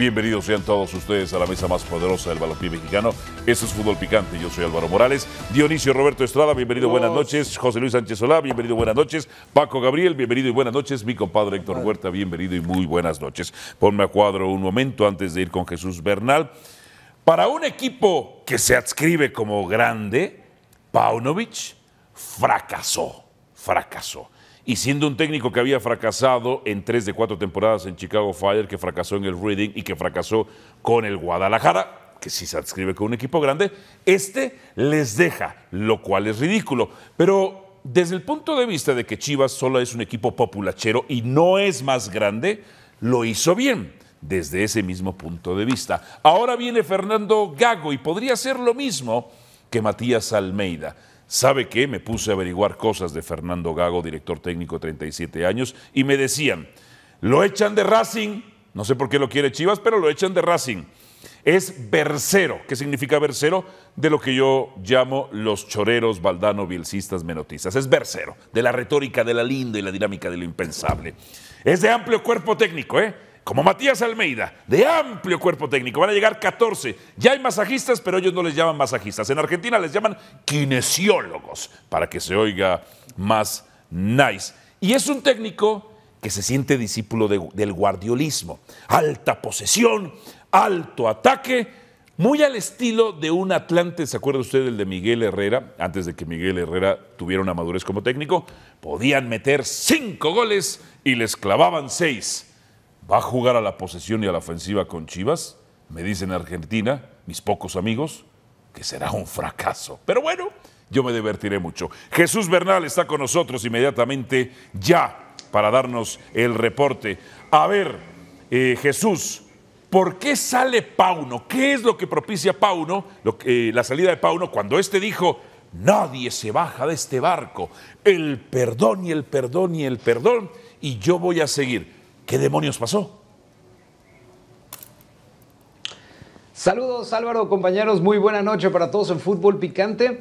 Bienvenidos sean todos ustedes a la mesa más poderosa del balompié mexicano. Esto es Fútbol Picante. Yo soy Álvaro Morales. Dionisio Roberto Estrada, bienvenido, buenas noches. José Luis Sánchez Solá, bienvenido, buenas noches. Paco Gabriel, bienvenido y buenas noches. Mi compadre Héctor Huerta, bienvenido y muy buenas noches. Ponme a cuadro un momento antes de ir con Jesús Bernal. Para un equipo que se adscribe como grande, Paunovic fracasó, fracasó. Y siendo un técnico que había fracasado en tres de cuatro temporadas en Chicago Fire, que fracasó en el Reading y que fracasó con el Guadalajara, que sí se adscribe con un equipo grande, este les deja, lo cual es ridículo. Pero desde el punto de vista de que Chivas solo es un equipo populachero y no es más grande, lo hizo bien desde ese mismo punto de vista. Ahora viene Fernando Gago y podría ser lo mismo que Matías Almeida. ¿Sabe qué? Me puse a averiguar cosas de Fernando Gago, director técnico de 37 años, y me decían, lo echan de Racing, no sé por qué lo quiere Chivas, pero lo echan de Racing. Es versero. ¿Qué significa versero? De lo que yo llamo los choreros baldano bielcistas menotistas. Es versero, de la retórica de la linda y la dinámica de lo impensable. Es de amplio cuerpo técnico, ¿eh? como Matías Almeida, de amplio cuerpo técnico. Van a llegar 14. Ya hay masajistas, pero ellos no les llaman masajistas. En Argentina les llaman kinesiólogos, para que se oiga más nice. Y es un técnico que se siente discípulo del guardiolismo. Alta posesión, alto ataque, muy al estilo de un Atlante, ¿se acuerda usted del de Miguel Herrera? Antes de que Miguel Herrera tuviera una madurez como técnico, podían meter cinco goles y les clavaban seis. ¿Va a jugar a la posesión y a la ofensiva con Chivas? Me dicen en Argentina, mis pocos amigos, que será un fracaso. Pero bueno, yo me divertiré mucho. Jesús Bernal está con nosotros inmediatamente ya para darnos el reporte. A ver, eh, Jesús, ¿por qué sale Pauno? ¿Qué es lo que propicia Pauno, lo eh, la salida de Pauno, cuando este dijo, nadie se baja de este barco, el perdón y el perdón y el perdón, y yo voy a seguir? ¿Qué demonios pasó? Saludos Álvaro, compañeros, muy buena noche para todos en Fútbol Picante.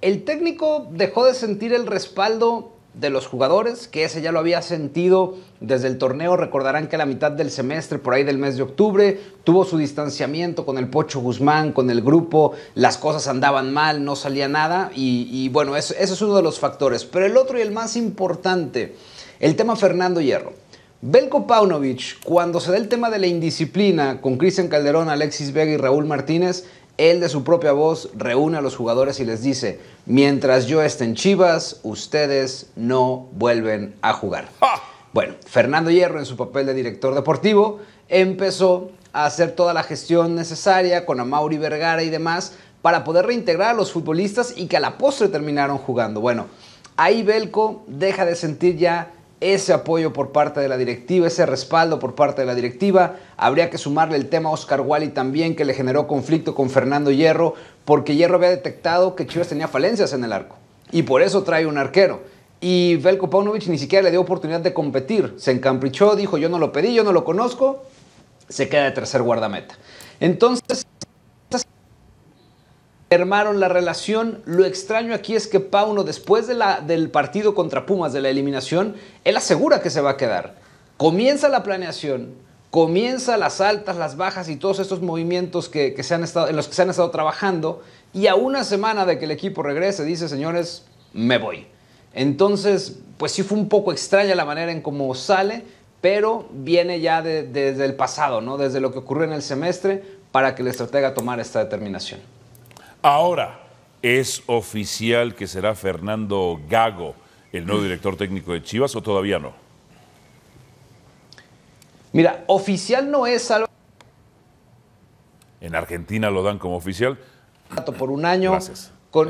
El técnico dejó de sentir el respaldo de los jugadores, que ese ya lo había sentido desde el torneo. Recordarán que a la mitad del semestre, por ahí del mes de octubre, tuvo su distanciamiento con el Pocho Guzmán, con el grupo, las cosas andaban mal, no salía nada, y, bueno, ese es uno de los factores. Pero el otro y el más importante, el tema Fernando Hierro. Belko Paunovic, cuando se da el tema de la indisciplina con Cristian Calderón, Alexis Vega y Raúl Martínez, él de su propia voz reúne a los jugadores y les dice, mientras yo esté en Chivas, ustedes no vuelven a jugar. Ah. Bueno, Fernando Hierro en su papel de director deportivo empezó a hacer toda la gestión necesaria con Amauri Vergara y demás para poder reintegrar a los futbolistas y que a la postre terminaron jugando. Bueno, ahí Belko deja de sentir ya ese apoyo por parte de la directiva, ese respaldo por parte de la directiva. Habría que sumarle el tema a Oscar Wally también, que le generó conflicto con Fernando Hierro, porque Hierro había detectado que Chivas tenía falencias en el arco y por eso trae un arquero. Y Velko Paunovic ni siquiera le dio oportunidad de competir. Se encamprichó, dijo: Yo no lo pedí, yo no lo conozco. Se queda de tercer guardameta. Entonces, Hermaron la relación. Lo extraño aquí es que Pauno, después del partido contra Pumas, de la eliminación, él asegura que se va a quedar. Comienza la planeación, comienza las altas, las bajas y todos estos movimientos que, se en los que se han estado trabajando. Y a una semana de que el equipo regrese, dice, señores, me voy. Entonces, pues sí fue un poco extraña la manera en cómo sale, pero viene ya desde el pasado, ¿no? desde lo que ocurrió en el semestre, para que el estratega tomara esta determinación. Ahora es oficial que será Fernando Gago el nuevo director técnico de Chivas o todavía no? Mira, oficial no es algo... En Argentina lo dan como oficial. Por un año. Gracias. Con,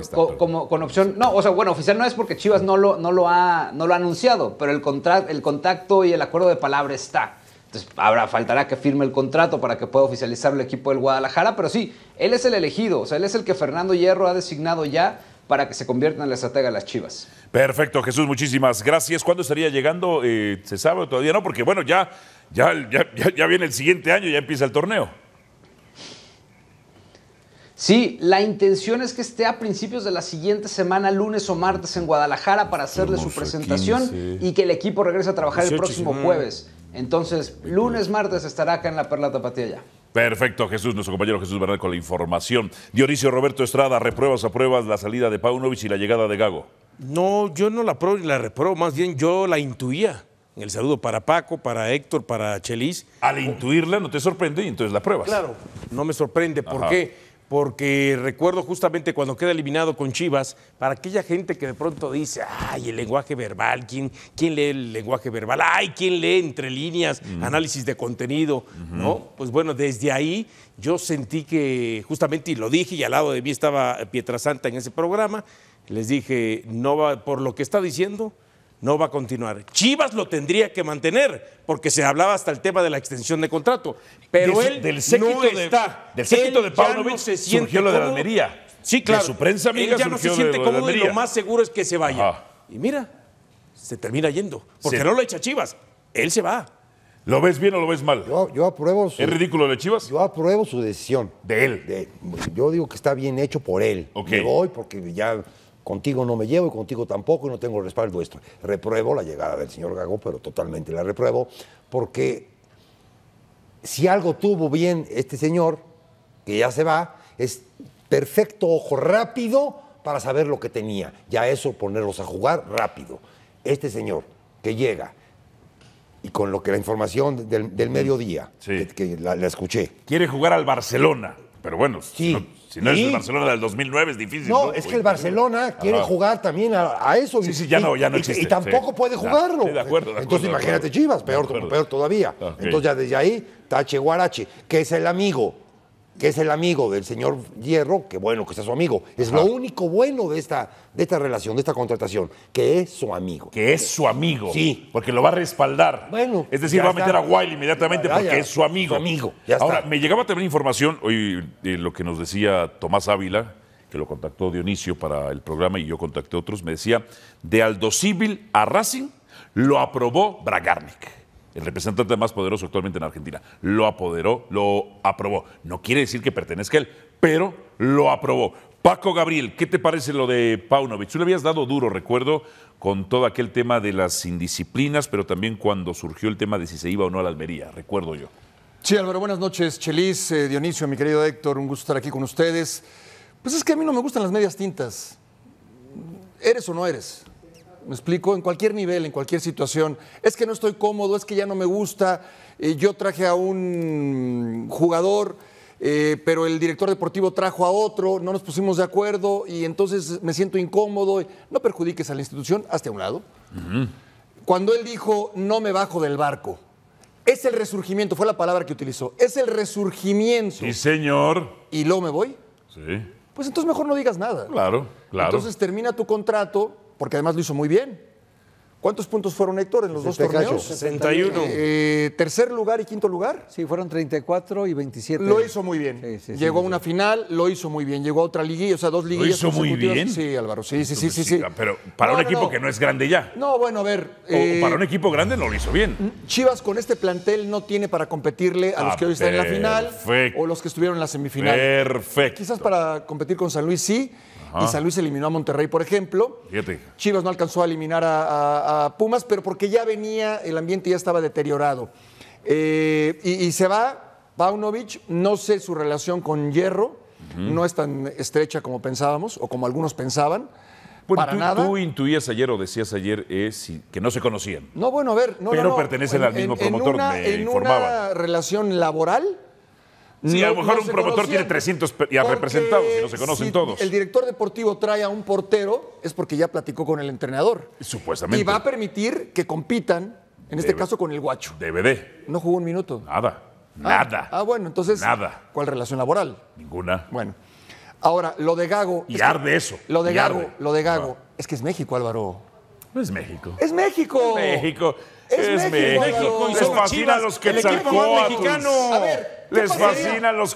opción. No, o sea, bueno, oficial no es porque Chivas no lo, no lo, ha, no lo ha anunciado, pero el, el contacto y el acuerdo de palabra está. Entonces, habrá, faltará que firme el contrato para que pueda oficializar el equipo del Guadalajara, pero sí, él es el elegido, o sea, él es el que Fernando Hierro ha designado ya para que se convierta en la estratega de las Chivas. Perfecto, Jesús, muchísimas gracias. ¿Cuándo estaría llegando? Eh, ¿Se sabe todavía no? Porque bueno, ya, ya, ya, viene el siguiente año, ya empieza el torneo. Sí, la intención es que esté a principios de la siguiente semana, lunes o martes, en Guadalajara para hacerle su presentación y que el equipo regrese a trabajar el próximo jueves. Entonces, lunes, martes estará acá en la Perla Tapatía ya. Perfecto, Jesús, nuestro compañero Jesús Bernal con la información. Dionisio Roberto Estrada, repruebas a pruebas la salida de Paunovic y la llegada de Gago. No, yo no la pruebo ni la repruebo, más bien yo la intuía. el saludo para Paco, para Héctor, para Chelis. Al intuirla no te sorprende y entonces la pruebas. Claro, no me sorprende. ¿Por qué? porque recuerdo justamente cuando queda eliminado con Chivas, para aquella gente que de pronto dice, ay, el lenguaje verbal, ¿quién, quién lee el lenguaje verbal? Ay, ¿quién lee entre líneas, análisis de contenido? ¿No? Pues bueno, desde ahí yo sentí que, justamente, y lo dije, y al lado de mí estaba Pietrasanta en ese programa, les dije, no va, por lo que está diciendo, no va a continuar. Chivas lo tendría que mantener, porque se hablaba hasta el tema de la extensión de contrato. Pero él del no de, está. Del séquito de Pablo se surgió de la Almería. Sí, claro. De su prensa amiga ya no se siente cómodo y lo más seguro es que se vaya. Y mira, se termina yendo, porque no lo echa Chivas, él se va. ¿Lo ves bien o lo ves mal? Yo, apruebo su, ¿Es ridículo de Chivas? Yo apruebo su decisión. ¿De él? yo digo que está bien hecho por él. Me voy porque ya contigo no me llevo y contigo tampoco y no tengo el respaldo vuestro. Repruebo la llegada del señor Gago, pero totalmente la repruebo, porque si algo tuvo bien este señor, que ya se va, es perfecto ojo rápido para saber lo que tenía. Ya eso, ponerlos a jugar rápido. Este señor que llega y con lo que la información del, mediodía, que, la, escuché. Quiere jugar al Barcelona, pero bueno. Sí, si no es el Barcelona del 2009, es difícil. No, es que el Barcelona quiere jugar también a, eso. Sí, sí, ya y, no, existe. Y, tampoco puede jugarlo. de acuerdo, Entonces imagínate Chivas, peor, peor todavía. Entonces ya desde ahí, Tache Guarache, que es el amigo que es el amigo del señor Hierro, que bueno, que sea su amigo. Es lo único bueno de esta, de esta relación, de esta contratación, que es su amigo. Que es su amigo. Sí. Porque lo va a respaldar. Bueno. Es decir, va a meter a Wiley inmediatamente porque es su amigo. amigo. Ahora, me llegaba también información, hoy eh, lo que nos decía Tomás Ávila, que lo contactó Dionisio para el programa y yo contacté otros, me decía, de Civil a Racing lo aprobó Bragarnik el representante más poderoso actualmente en Argentina. Lo apoderó, lo aprobó. No quiere decir que pertenezca a él, pero lo aprobó. Paco Gabriel, ¿qué te parece lo de Paunovic? Tú le habías dado duro, recuerdo, con todo aquel tema de las indisciplinas, pero también cuando surgió el tema de si se iba o no a la Almería, recuerdo yo. Sí, Álvaro, buenas noches. Chelis, eh, Dionisio, mi querido Héctor, un gusto estar aquí con ustedes. Pues es que a mí no me gustan las medias tintas. ¿Eres o no eres? ¿Me explico? En cualquier nivel, en cualquier situación. Es que no estoy cómodo, es que ya no me gusta. Eh, yo traje a un jugador, eh, pero el director deportivo trajo a otro, no nos pusimos de acuerdo y entonces me siento incómodo. No perjudiques a la institución, hazte a un lado. Cuando él dijo, no me bajo del barco, es el resurgimiento, fue la palabra que utilizó. Es el resurgimiento. Sí, señor. ¿Y luego me voy? Sí. Pues entonces mejor no digas nada. Claro, claro. Entonces termina tu contrato, porque además lo hizo muy bien. ¿Cuántos puntos fueron, Héctor, en los dos torneos? 61. Eh, ¿Tercer lugar y quinto lugar? Sí, fueron 34 y 27. Lo hizo muy bien. Llegó a una final, lo hizo muy bien. Llegó a otra liguilla, o sea, dos liguillas. ¿Lo hizo muy bien? Sí, Álvaro, sí, sí, sí. sí, ah, Pero para un equipo que no es grande ya. No, bueno, a ver. o eh, para un equipo grande no lo hizo bien. Mm, Chivas con este plantel no tiene para competirle a los ah, que hoy están en la final o los que estuvieron en la semifinal. Perfecto. Quizás para competir con San Luis sí y San Luis eliminó a Monterrey, por ejemplo. Chivas no alcanzó a eliminar a, Pumas, pero porque ya venía, el ambiente ya estaba deteriorado. Eh, y, se va Paunovic, no sé su relación con Hierro, no es tan estrecha como pensábamos o como algunos pensaban. Bueno, tú, intuías ayer o decías ayer es eh, que no se conocían. No, bueno, a ver. No, Pero no, pertenecen al mismo promotor, en en una relación laboral Sí, a lo mejor un promotor tiene 300 ya representados y no se conocen todos. El director deportivo trae a un portero es porque ya platicó con el entrenador. Supuestamente. Y va a permitir que compitan, en este caso con el guacho. DVD. No jugó un minuto. Nada. Ah, Nada. Ah, bueno, entonces. Nada. ¿Cuál relación laboral? Ninguna. Bueno. Ahora, lo de Gago. Y de arde eso. Lo de Gago, lo de Gago. Es que es México, Álvaro. No es México. Es México. México. Es, es México. México Les fascina a los que A ver. Les fascina los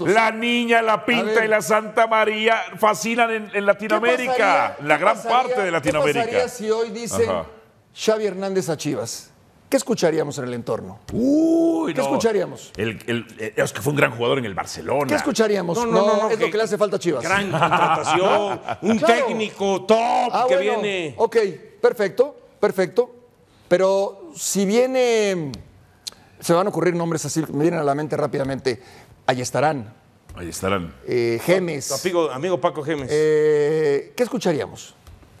La niña, la pinta y la Santa María fascinan en, Latinoamérica, la gran parte de Latinoamérica. ¿Qué pasaría si hoy dice Xavi Hernández a Chivas? ¿Qué escucharíamos en el entorno? ¿Qué escucharíamos? Eh, es que fue un gran jugador en el Barcelona. ¿Qué escucharíamos? No, no, no, es lo que le hace falta a Chivas. Gran contratación, un técnico top ah, que viene. Ok, perfecto, perfecto. Pero si viene, se van a ocurrir nombres así, me vienen a la mente rápidamente. Ahí estarán. Ahí estarán. Eh, Gemes. amigo, amigo, Paco Gemes. Eh, ¿Qué escucharíamos?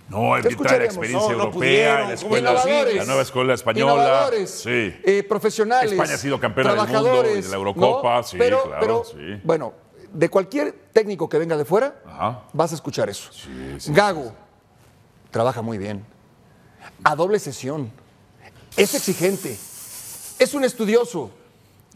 No, invitar la experiencia europea, la, la, nueva escuela española. Sí. Eh, profesionales. España ha sido campeona del mundo de la Eurocopa. Sí, pero, claro. Bueno, de cualquier técnico que venga de fuera, vas a escuchar eso. Sí, Gago trabaja muy bien. A doble sesión. Es exigente, es un estudioso,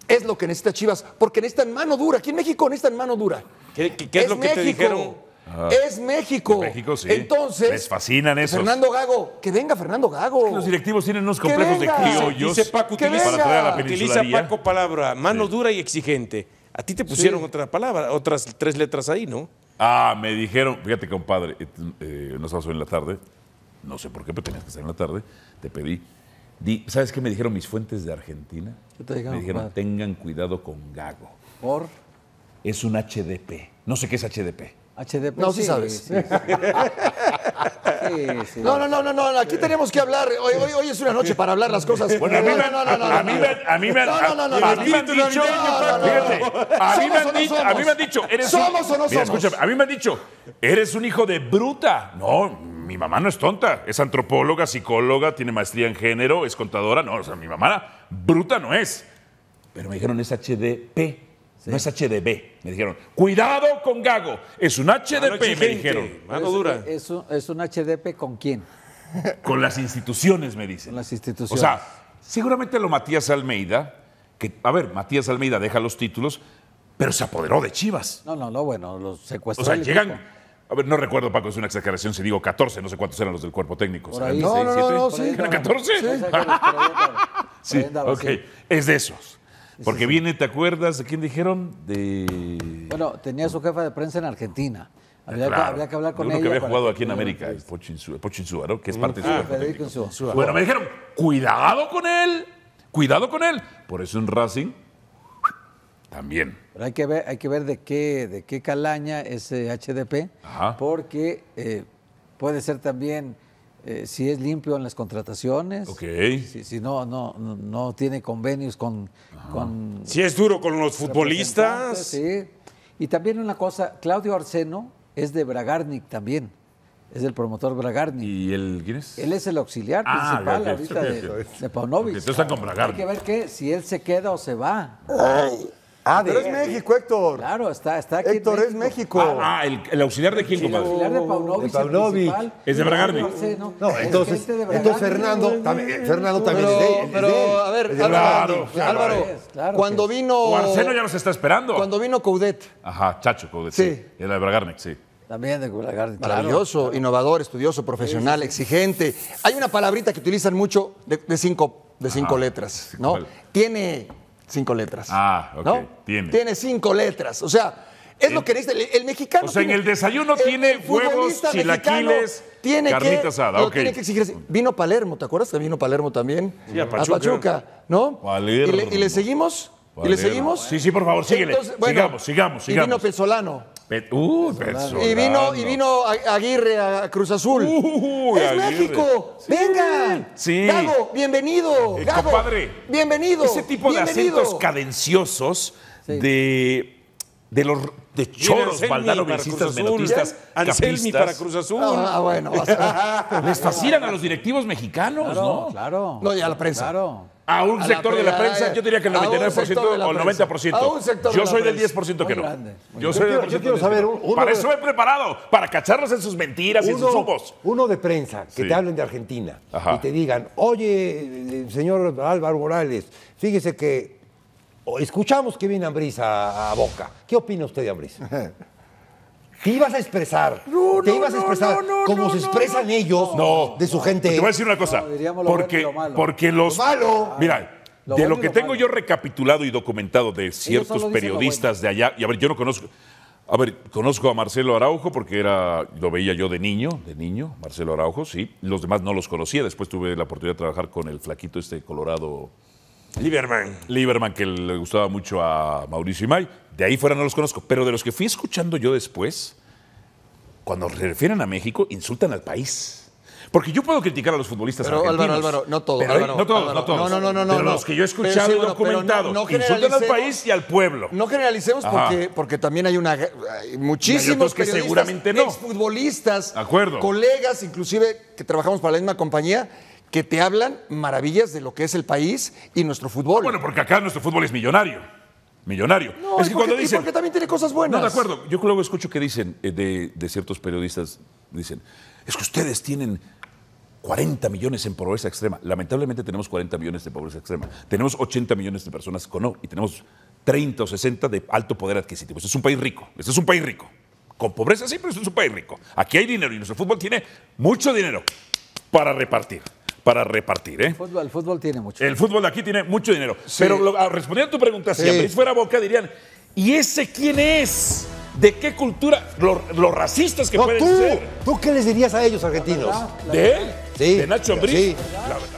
es lo que necesita Chivas, porque necesitan mano dura. Aquí en México necesitan mano dura. ¿Qué, es, lo que te dijeron? Ah. Es México. México sí. Entonces. Les fascinan esos. Fernando Gago. Que venga Fernando Gago. Los directivos tienen unos complejos de criollos. utiliza, para a la utiliza Paco palabra, mano dura y exigente. A ti te pusieron otra palabra, otras tres letras ahí, ¿no? Ah, me dijeron, fíjate compadre, eh, eh, no sabes hoy en la tarde, no sé por qué, pero tenías que estar en la tarde, te pedí ¿Sabes qué me dijeron mis fuentes de Argentina? Te digo, me dijeron, tengan cuidado con Gago. ¿Por? Es un HDP. No sé qué es HDP. HDP. No, sí, sabes. Sí, sí. No, no, no, no, no, aquí tenemos que hablar. Hoy, es una noche para hablar las cosas. Bueno, a mí me han no, no, no, a mí me han dicho, a mí me han dicho, somos o no somos. a mí me han dicho, eres un hijo de bruta. No, mi mamá no es tonta, es antropóloga, psicóloga, tiene maestría en género, es contadora, no, o sea, mi mamá bruta no es. Pero me dijeron es HDP, no es HDB. Me dijeron, cuidado con Gago, es un HDP, me dijeron. Mano dura. Es, un, es un HDP con quién? Con las instituciones, me dicen. Con las instituciones. O sea, seguramente lo Matías Almeida, que, a ver, Matías Almeida deja los títulos, pero se apoderó de Chivas. No, no, no, bueno, los secuestró. O sea, llegan a ver, no recuerdo, Paco, es una exageración si digo 14, no sé cuántos eran los del cuerpo técnico. No, no, no, sí. ¿Eran 14? Sí, ok. Es de esos. Porque viene, ¿te acuerdas de quién dijeron? De... Bueno, tenía su jefa de prensa en Argentina. Había que, hablar con él. uno que había jugado aquí en América, Pochinsúa, ¿no? que es parte de su ah, Bueno, me dijeron, cuidado con él, cuidado con él. Por eso en Racing también. Pero hay que ver, hay que ver de qué, de qué calaña es HDP, eh, porque eh, puede ser también eh, si es limpio en las contrataciones, si, no, no, no tiene convenios con, Si es duro con los futbolistas. Sí. Y también una cosa, Claudio Arseno es de Bragarnik también. Es el promotor Bragarnik. ¿Y él quién es? Él es el auxiliar principal ahorita de, de Hay que ver qué, si él se queda o se va. Ay. Ah, pero es México, Héctor. Claro, está, está aquí. Héctor es México. Ah, ah el, auxiliar de Gil, El auxiliar de Paunovic. Es de Bragarni. No, entonces, entonces Fernando, también, Fernando también pero, a ver, Álvaro, claro, Álvaro cuando vino. O ya nos está esperando. Cuando vino Coudet. Ajá, Chacho Coudet. Sí. sí. Era de Bragarnik, sí. También de Bragarnik. Maravilloso, innovador, estudioso, profesional, exigente. Hay una palabrita que utilizan mucho de, cinco, de cinco letras, ¿no? Tiene Cinco letras. Ah, ok. Tiene. Tiene cinco letras. O sea, es lo que dice el, mexicano. O sea, en el desayuno tiene huevos, chilaquiles, tiene Tiene que exigir. Vino Palermo, ¿te acuerdas que vino Palermo también? Sí, a Pachuca. A Pachuca ¿no? ¿Y le, seguimos? ¿Y le seguimos? Sí, sí, por favor, síguele. sigamos, sigamos, sigamos. vino Pesolano. Y vino, y vino Aguirre a Cruz Azul. ¡Es México! vengan ¡Venga! bienvenido. Eh, bienvenido. Ese tipo de acentos cadenciosos de, de los de choros, visitas menotistas, Anselmi para Cruz Azul. Ah, ah bueno. Les fascinan a los directivos mexicanos, ¿no? Claro. No, y a la prensa. Claro. A un sector de la prensa, yo diría que el 99% o el 90%. yo soy del 10% que no. yo soy del 10%. Yo quiero saber, para eso he preparado, para cacharlos en sus mentiras y en sus humos. Uno de prensa, que te hablen de Argentina y te digan, oye, eh, señor Álvaro Morales, fíjese que escuchamos que viene Ambriz a, Boca. ¿Qué opina usted de Ambriz? Te ibas a expresar. No, te ibas a expresar no, como se expresan ellos de su gente. Te voy a decir una cosa. porque, porque los. Mira, de lo que tengo yo recapitulado y documentado de ciertos periodistas de allá. Y a ver, yo no conozco. A ver, conozco a Marcelo Araujo porque era, lo veía yo de niño, de niño, Marcelo Araujo, sí. Los demás no los conocía. Después tuve la oportunidad de trabajar con el flaquito este colorado Lieberman. Lieberman, que le gustaba mucho a Mauricio Imay. De ahí fuera no los conozco, pero de los que fui escuchando yo después, cuando se refieren a México, insultan al país. Porque yo puedo criticar a los futbolistas argentinos. Álvaro, no todos. no no todos. No, no, Pero los que yo he escuchado insultan al país y al pueblo. No generalicemos porque, porque, también hay una muchísimos que seguramente no. colegas, inclusive que trabajamos para la misma compañía que te hablan maravillas de lo que es el país y nuestro fútbol. Bueno, porque acá nuestro fútbol es millonario. Millonario. es que cuando dicen. Porque también tiene cosas buenas. No, de acuerdo. Yo luego escucho que dicen eh, de, ciertos periodistas: dicen, es que ustedes tienen 40 millones en pobreza extrema. Lamentablemente tenemos 40 millones de pobreza extrema. Tenemos 80 millones de personas con no y tenemos 30 o 60 de alto poder adquisitivo. Este es un país rico. Este es un país rico. Con pobreza sí, pero este es un país rico. Aquí hay dinero y nuestro fútbol tiene mucho dinero para repartir para repartir. ¿eh? El, fútbol, tiene mucho El fútbol de aquí tiene mucho dinero. Pero ah, respondiendo a tu pregunta, si fuera Boca dirían, ¿y ese quién es? ¿De qué cultura? Los, racistas que pueden tú, ser. ¿Tú qué les dirías a ellos, argentinos? ¿De él? Sí. ¿De Nacho Ambriz? Sí. La